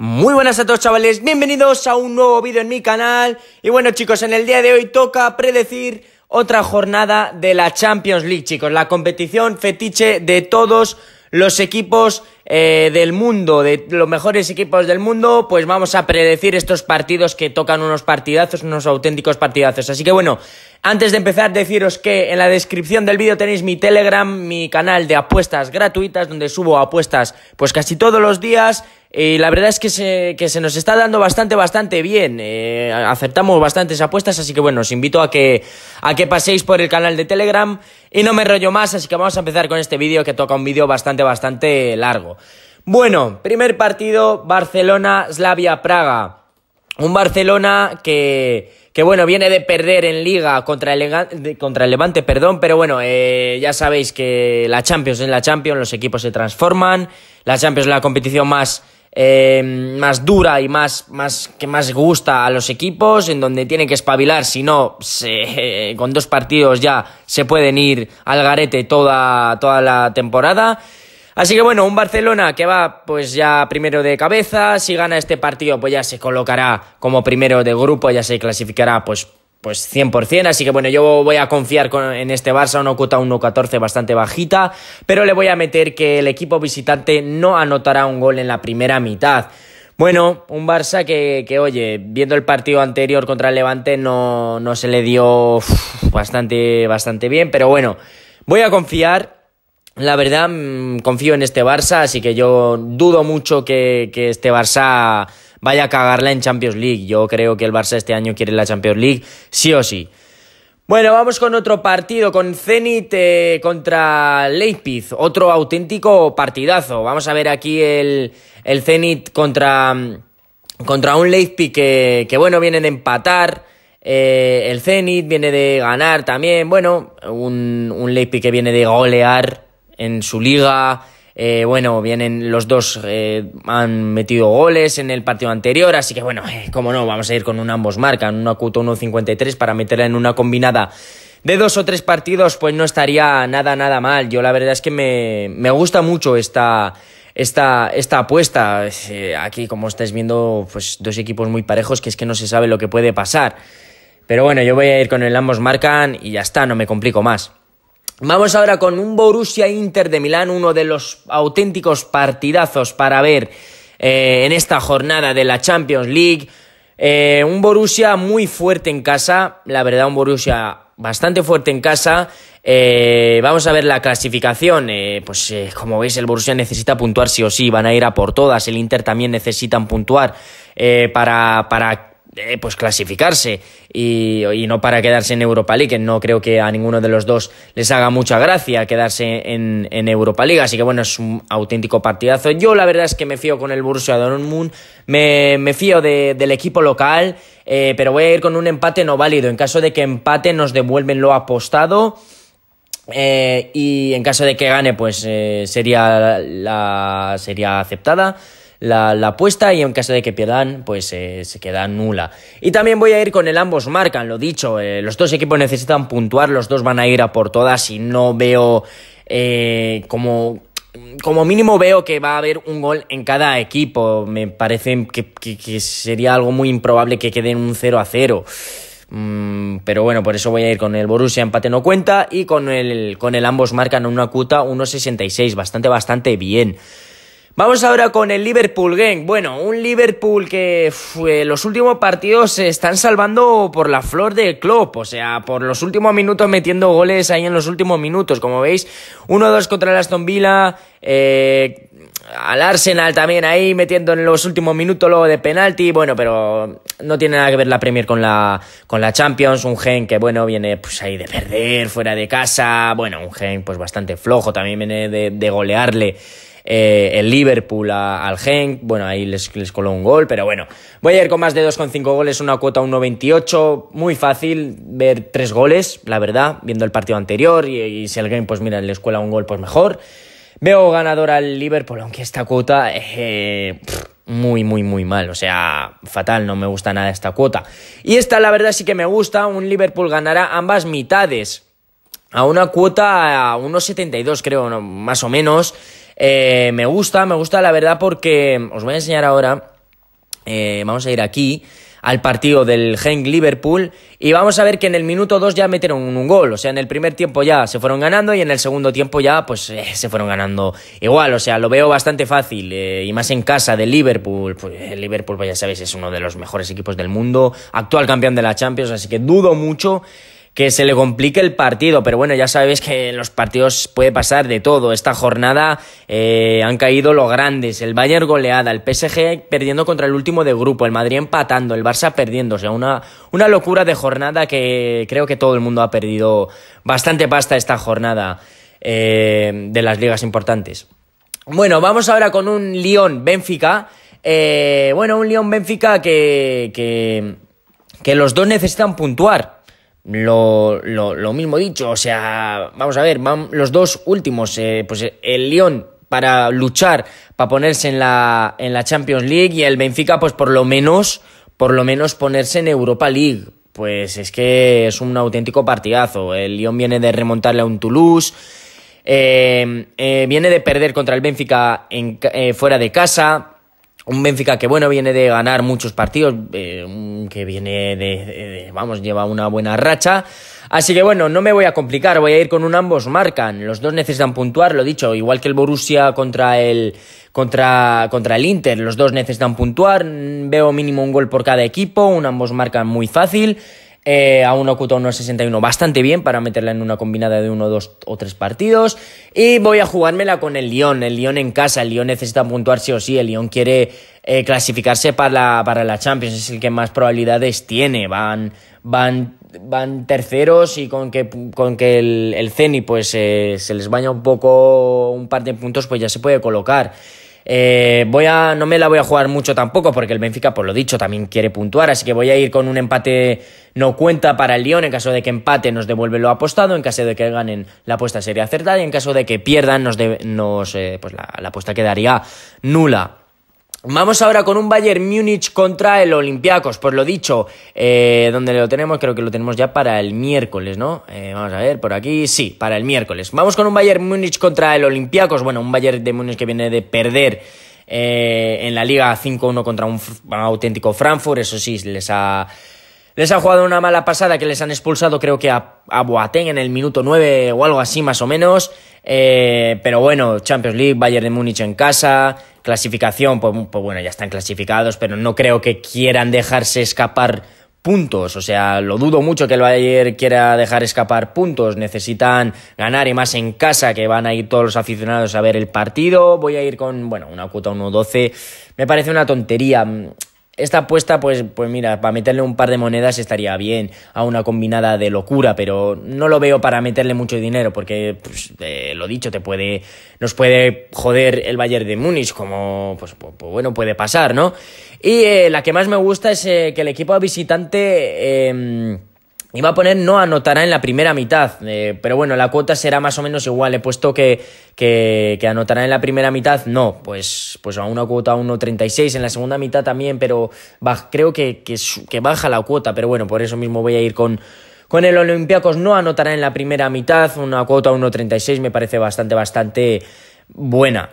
Muy buenas a todos chavales, bienvenidos a un nuevo vídeo en mi canal Y bueno chicos, en el día de hoy toca predecir otra jornada de la Champions League chicos La competición fetiche de todos los equipos eh, del mundo, de los mejores equipos del mundo, pues vamos a predecir estos partidos que tocan unos partidazos, unos auténticos partidazos. Así que bueno, antes de empezar, deciros que en la descripción del vídeo tenéis mi Telegram, mi canal de apuestas gratuitas, donde subo apuestas pues casi todos los días. Y la verdad es que se, que se nos está dando bastante, bastante bien. Eh, Aceptamos bastantes apuestas, así que bueno, os invito a que, a que paséis por el canal de Telegram. Y no me rollo más, así que vamos a empezar con este vídeo que toca un vídeo bastante, bastante largo. Bueno, primer partido, Barcelona-Slavia-Praga. Un Barcelona que, que, bueno, viene de perder en Liga contra el, contra el Levante, perdón, pero bueno, eh, ya sabéis que la Champions es la Champions, los equipos se transforman, la Champions es la competición más eh, más dura y más, más que más gusta a los equipos, en donde tienen que espabilar, si no, eh, con dos partidos ya se pueden ir al garete toda, toda la temporada. Así que bueno, un Barcelona que va pues ya primero de cabeza, si gana este partido pues ya se colocará como primero de grupo, ya se clasificará pues pues 100%, así que bueno, yo voy a confiar con, en este Barça, una cuota 1-14 bastante bajita, pero le voy a meter que el equipo visitante no anotará un gol en la primera mitad. Bueno, un Barça que, oye, viendo el partido anterior contra el Levante no, no se le dio bastante, bastante bien, pero bueno, voy a confiar la verdad, mm, confío en este Barça, así que yo dudo mucho que, que este Barça vaya a cagarla en Champions League. Yo creo que el Barça este año quiere la Champions League, sí o sí. Bueno, vamos con otro partido, con Zenit eh, contra Leipzig, otro auténtico partidazo. Vamos a ver aquí el, el Zenit contra, contra un Leipzig que, que bueno, viene de empatar. Eh, el Zenit viene de ganar también, bueno, un, un Leipzig que viene de golear en su liga, eh, bueno, vienen los dos, eh, han metido goles en el partido anterior, así que bueno, eh, como no, vamos a ir con un ambos marcan, Un acuto 1.53 para meterla en una combinada de dos o tres partidos, pues no estaría nada, nada mal. Yo la verdad es que me, me gusta mucho esta, esta, esta apuesta. aquí, como estáis viendo, pues dos equipos muy parejos que es que no se sabe lo que puede pasar. Pero bueno, yo voy a ir con el ambos marcan y ya está, no me complico más. Vamos ahora con un Borussia Inter de Milán, uno de los auténticos partidazos para ver eh, en esta jornada de la Champions League. Eh, un Borussia muy fuerte en casa, la verdad un Borussia bastante fuerte en casa. Eh, vamos a ver la clasificación. pues como veis el Borussia necesita puntuar sí o sí, van a ir a por todas. El Inter también necesitan puntuar para, para pues clasificarse y, y, no para quedarse en Europa League, no creo que a ninguno de los dos les haga mucha gracia quedarse en, Europa League, así que bueno, es un auténtico partidazo. Yo la verdad es que me fío con el Borussia Dortmund, me, me fío del equipo local, eh, pero voy a ir con un empate no válido. En caso de que empate nos devuelven lo apostado. Eh, y en caso de que gane, pues eh, sería, la, sería aceptada la, apuesta y en caso de que pierdan, pues eh, se queda nula. Y también voy a ir con el ambos marcan, lo dicho, eh, los dos equipos necesitan puntuar, los dos van a ir a por todas y no veo eh, como como mínimo veo que va a haber un gol en cada equipo. Me parece que, sería algo muy improbable que queden un 0 a 0. Mm, pero bueno, por eso voy a ir con el Borussia empate no cuenta y con el, con el ambos marcan una cuota 1.66, bastante, bastante bien. Vamos ahora con el Liverpool Gang. Bueno, un Liverpool que fue, eh, los últimos partidos se están salvando por la flor del club, o sea, por los últimos minutos metiendo goles ahí en los últimos minutos. Como veis, 1-2 contra el Aston Villa, eh, al Arsenal también ahí metiendo en los últimos minutos luego de penalti. Bueno, pero no tiene nada que ver la Premier con la, con la Champions. Un gen que, bueno, viene pues ahí de perder, fuera de casa. Bueno, un gen pues bastante flojo, también viene de, de golearle. Eh, el Liverpool al Genk, bueno, ahí les, coló un gol, pero bueno, voy a ir con más de 2,5 goles, una cuota 1,28, muy fácil ver tres goles, la verdad, viendo el partido anterior y, si el game, pues mira, les cuela un gol, pues mejor. Veo ganador al Liverpool, aunque esta cuota... Eh, muy, muy, muy mal. O sea, fatal, no me gusta nada esta cuota. Y esta, la verdad, sí que me gusta. Un Liverpool ganará ambas mitades. A una cuota a 1,72, creo, más o menos. Eh, me gusta, me gusta la verdad porque os voy a enseñar ahora, eh, vamos a ir aquí al partido del Genk Liverpool y vamos a ver que en el minuto 2 ya metieron un, gol, o sea, en el primer tiempo ya se fueron ganando y en el segundo tiempo ya pues eh, se fueron ganando igual, o sea, lo veo bastante fácil y más en casa de Liverpool, el pues, Liverpool pues, ya sabéis es uno de los mejores equipos del mundo, actual campeón de la Champions, así que dudo mucho que se le complique el partido. Pero bueno, ya sabéis que en los partidos puede pasar de todo. Esta jornada eh, han caído los grandes. El Bayern goleada, el PSG perdiendo contra el último de grupo, el Madrid empatando, el Barça perdiendo. O sea, una, una locura de jornada que creo que todo el mundo ha perdido bastante pasta esta jornada eh, de las ligas importantes. Bueno, vamos ahora con un lyon bénfica eh, bueno, un Lyon-Benfica que, que los dos necesitan puntuar lo, mismo dicho, o sea, vamos a ver, los dos últimos, eh, pues eh, el Lyon para luchar, para ponerse en la, en la Champions League y el Benfica pues por lo menos, por lo menos ponerse en Europa League. Pues es que es un auténtico partidazo. El Lyon viene de remontarle a un Toulouse, eh, viene de perder contra el Benfica en, fuera de casa. Un Benfica que, bueno, viene de ganar muchos partidos, eh, que viene de, vamos, lleva una buena racha. Así que, bueno, no me voy a complicar, voy a ir con un ambos marcan. Los dos necesitan puntuar, lo dicho, igual que el Borussia contra el, contra, contra el Inter. Los dos necesitan puntuar, veo mínimo un gol por cada equipo, un ambos marcan muy fácil eh, a 1.61 bastante bien para meterla en una combinada de uno dos o tres partidos. Y voy a jugármela con el Lyon, el Lyon en casa, el Lyon necesita puntuar sí o sí, el Lyon quiere eh, clasificarse para la, Champions, es el que más probabilidades tiene, van, van, van terceros y con que, con que el, el Ceni pues eh, se les baña un poco un par de puntos pues ya se puede colocar. Eh, voy a, no me la voy a jugar mucho tampoco, porque el Benfica, por lo dicho, también quiere puntuar, así que voy a ir con un empate no cuenta para el Lyon. En caso de que empate, nos devuelve lo apostado. En caso de que ganen, la apuesta sería acertada. Y en caso de que pierdan, nos, nos eh, pues la, la apuesta quedaría nula. Vamos ahora con un Bayern Múnich contra el Olympiacos. por pues lo dicho, eh, donde lo tenemos, creo que lo tenemos ya para el miércoles, ¿no? Eh, vamos a ver, por aquí, sí, para el miércoles. Vamos con un Bayern Múnich contra el Olympiacos. Bueno, un Bayern de Múnich que viene de perder eh, en la Liga 5-1 contra un auténtico Frankfurt. Eso sí, les ha les ha jugado una mala pasada que les han expulsado, creo que a, Boateng en el minuto 9 o algo así, más o menos. Eh, pero bueno, Champions League, Bayern de Múnich en casa, clasificación, pues, pues bueno, ya están clasificados, pero no creo que quieran dejarse escapar puntos. O sea, lo dudo mucho que el Bayern quiera dejar escapar puntos. Necesitan ganar y más en casa, que van a ir todos los aficionados a ver el partido. Voy a ir con, bueno, una cuota 1-12. Me parece una tontería esta apuesta, pues, pues mira, para meterle un par de monedas estaría bien a una combinada de locura, pero no lo veo para meterle mucho dinero, porque, pues, eh, lo dicho, te puede, nos puede joder el Bayern de Múnich, como, pues, pues, pues bueno, puede pasar, ¿no? Y eh, la que más me gusta es eh, que el equipo visitante em, Iba a poner no anotará en la primera mitad, eh, pero bueno, la cuota será más o menos igual. He puesto que, que, anotará en la primera mitad, no, pues, pues a una cuota 1.36, en la segunda mitad también, pero creo que, que, baja la cuota, pero bueno, por eso mismo voy a ir con, con el Olympiacos. No anotará en la primera mitad, una cuota 1.36 me parece bastante, bastante buena.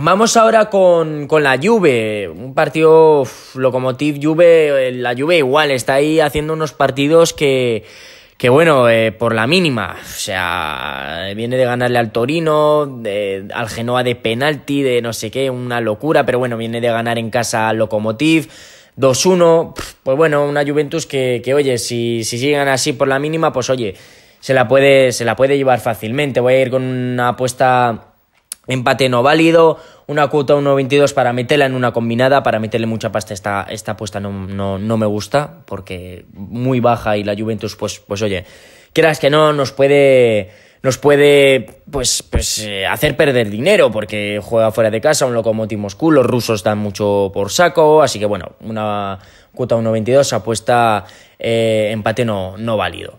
Vamos ahora con, con la Juve, un partido Locomotiv Juve, eh, la Juve igual está ahí haciendo unos partidos que que bueno, eh, por la mínima, o sea, viene de ganarle al Torino, al Genoa de penalti, de no sé qué, una locura, pero bueno, viene de ganar en casa al Locomotiv, 2-1, pues bueno, una Juventus que, oye, si, si así por la mínima, pues oye, se la puede, se la puede llevar fácilmente, voy a ir con una apuesta Empate no válido, una cuota 1.22 para meterla en una combinada, para meterle mucha pasta esta, esta apuesta no, no, no, me gusta, porque muy baja y la Juventus, pues, pues oye, creas que no, nos puede, nos puede pues, pues eh, hacer perder dinero, porque juega fuera de casa, un locomotivo Moscú, los rusos dan mucho por saco, así que bueno, una cuota 1.22 apuesta eh, empate no, no válido.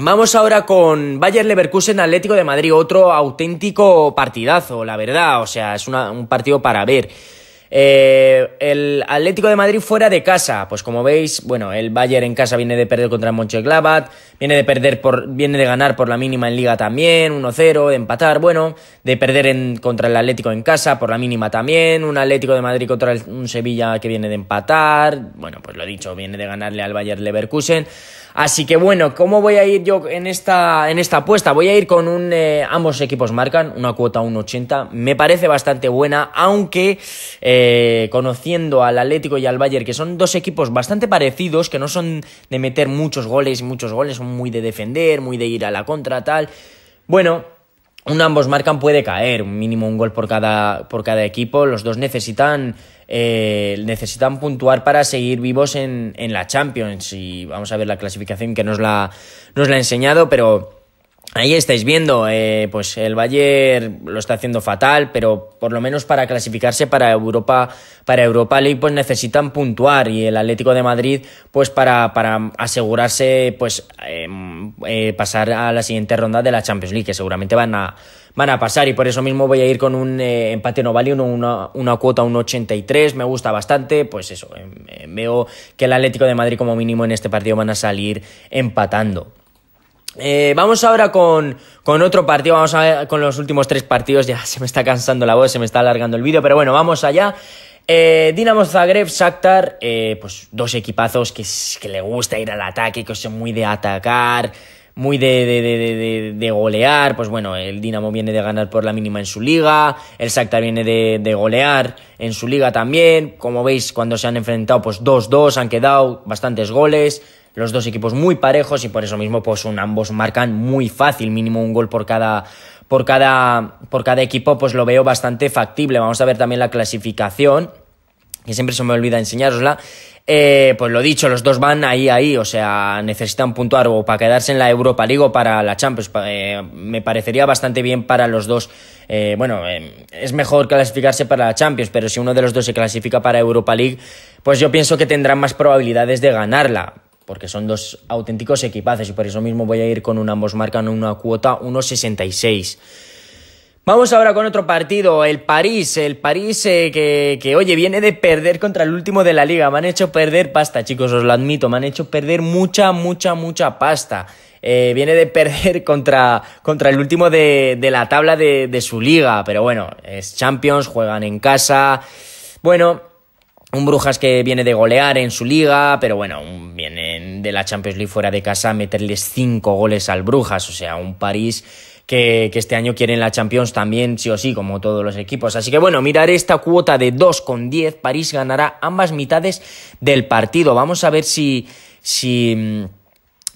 Vamos ahora con Bayer Leverkusen Atlético de Madrid, otro auténtico partidazo, la verdad, o sea, es un partido para ver. Eh, el Atlético de Madrid fuera de casa. Pues como veis, bueno, el Bayern en casa viene de perder contra el Mönchengladbach, viene de perder por, viene de ganar por la mínima en Liga también, 1-0, de empatar, bueno, de perder en, contra el Atlético en casa por la mínima también, un Atlético de Madrid contra un Sevilla que viene de empatar, bueno, pues lo he dicho, viene de ganarle al Bayern Leverkusen. Así que bueno, ¿cómo voy a ir yo en esta, en esta apuesta? Voy a ir con un... Eh, ambos equipos marcan, una cuota 1,80. Me parece bastante buena, aunque... Eh, eh, conociendo al Atlético y al Bayern, que son dos equipos bastante parecidos, que no son de meter muchos goles y muchos goles, son muy de defender, muy de ir a la contra, tal. Bueno, un ambos marcan puede caer, un mínimo un gol por cada, por cada equipo. Los dos necesitan, eh, necesitan puntuar para seguir vivos en, en, la Champions. Y vamos a ver la clasificación que nos la, nos la ha enseñado, pero Ahí estáis viendo, eh, pues el Bayern lo está haciendo fatal, pero por lo menos para clasificarse para Europa, para Europa League, pues necesitan puntuar y el Atlético de Madrid, pues para, asegurarse, pues em, eh, pasar a la siguiente ronda de la Champions League, que seguramente van a, pasar y por eso mismo voy a ir con un eh, empate no vale, una, una cuota 83 me gusta bastante, pues eso, em, em, veo que el Atlético de Madrid como mínimo en este partido van a salir empatando. Eh, vamos ahora con, con, otro partido, vamos a ver con los últimos tres partidos, ya se me está cansando la voz, se me está alargando el vídeo, pero bueno, vamos allá. Eh, Dinamo Zagreb, Shakhtar, eh, pues dos equipazos que, le gusta ir al ataque, que son muy de atacar, muy de, de, de, de, golear. Pues bueno, el Dinamo viene de ganar por la mínima en su liga, el Shakhtar viene de, golear en su liga también. Como veis, cuando se han enfrentado, pues 2-2, han quedado bastantes goles los dos equipos muy parejos y por eso mismo pues ambos marcan muy fácil, mínimo un gol por cada por cada por cada equipo pues lo veo bastante factible. Vamos a ver también la clasificación que siempre se me olvida enseñárosla. Eh, pues lo dicho, los dos van ahí, ahí, o sea, necesitan puntuar o para quedarse en la Europa League o para la Champions. Eh, me parecería bastante bien para los dos. Eh, bueno, em, es mejor clasificarse para la Champions, pero si uno de los dos se clasifica para Europa League, pues yo pienso que tendrán más probabilidades de ganarla porque son dos auténticos equipaces y por eso mismo voy a ir con un ambos marcan una cuota 1.66. Vamos ahora con otro partido, el París, el París eh, que, que, oye, viene de perder contra el último de la liga, me han hecho perder pasta, chicos, os lo admito, me han hecho perder mucha, mucha, mucha pasta. Eh, viene de perder contra, contra el último de, de la tabla de, de, su liga, pero bueno, es Champions, juegan en casa. Bueno, un Brujas que viene de golear en su liga, pero bueno, vienen de la Champions League fuera de casa, a meterles cinco goles al Brujas, o sea, un París que, este año quieren la Champions también, sí o sí, como todos los equipos. Así que bueno, mirar esta cuota de con 2,10. París ganará ambas mitades del partido. Vamos a ver si, si, mm,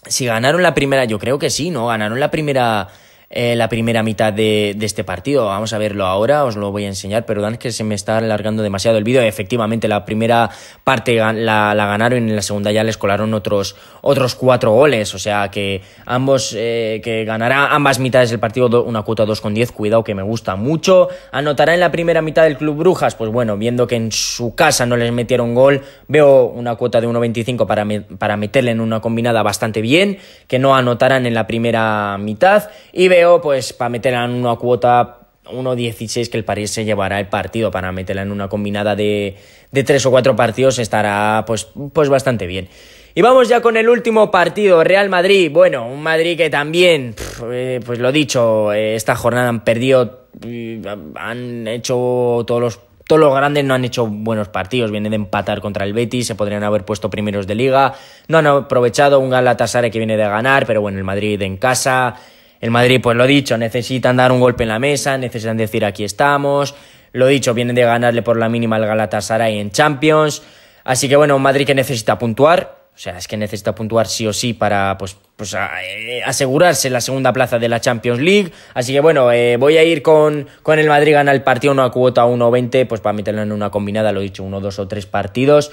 si ganaron la primera. Yo creo que sí, ¿no? Ganaron la primera. Eh, la primera mitad de, este partido. Vamos a verlo ahora, os lo voy a enseñar. pero es que se me está alargando demasiado el vídeo. Efectivamente, la primera parte la, ganaron y en la segunda ya les colaron otros, otros cuatro goles. O sea que ambos, eh, que ganará ambas mitades del partido una cuota 2 con 10. Cuidado que me gusta mucho. Anotará en la primera mitad del Club Brujas. Pues bueno, viendo que en su casa no les metieron gol, veo una cuota de 1.25 para, para meterle en una combinada bastante bien. Que no anotarán en la primera mitad. Y veo pues para meterla en una cuota 1.16 que el París se llevará el partido para meterla en una combinada de, de tres o cuatro partidos estará pues, pues bastante bien. Y vamos ya con el último partido, Real Madrid. Bueno, un Madrid que también, eh, pues lo dicho, eh, esta jornada han perdido, mm, han hecho todos los todos los grandes no han hecho buenos partidos, vienen de empatar contra el Betis, se podrían haber puesto primeros de liga, no han aprovechado un Galatasaray que viene de ganar, pero bueno, el Madrid en casa, el Madrid, pues lo dicho, necesitan dar un golpe en la mesa, necesitan decir aquí estamos. Lo dicho, vienen de ganarle por la mínima al Galatasaray en Champions. Así que bueno, un Madrid que necesita puntuar. O sea, es que necesita puntuar sí o sí para pues, pues eh, asegurarse la segunda plaza de la Champions League. Así que bueno, eh, voy a ir con, con el Madrid ganar el partido una cuota 1-20, pues para meterlo en una combinada, lo he dicho, uno, dos o tres partidos.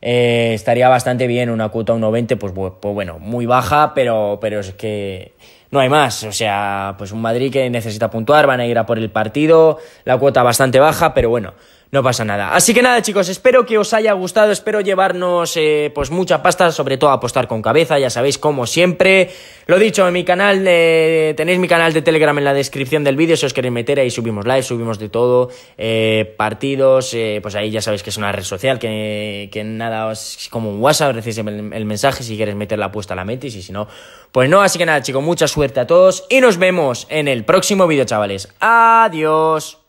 Eh, estaría bastante bien una cuota 1.20, pues, pues bueno, muy baja, pero, pero es que no hay más. O sea, pues un Madrid que necesita puntuar, van a ir a por el partido, la cuota bastante baja, pero bueno, no pasa nada. Así que nada, chicos, espero que os haya gustado, espero llevarnos eh, pues mucha pasta, sobre todo apostar con cabeza, ya sabéis, como siempre. Lo dicho, en mi canal, eh, tenéis mi canal de Telegram en la descripción del vídeo, si os queréis meter, ahí subimos live, subimos de todo, eh, partidos, eh, pues ahí ya sabéis que es una red social, que, nada, es como un WhatsApp, recibís el, mensaje si quieres meter la apuesta, la metis. y si no, pues no. Así que nada, chicos, mucha suerte a todos y nos vemos en el próximo vídeo, chavales. Adiós.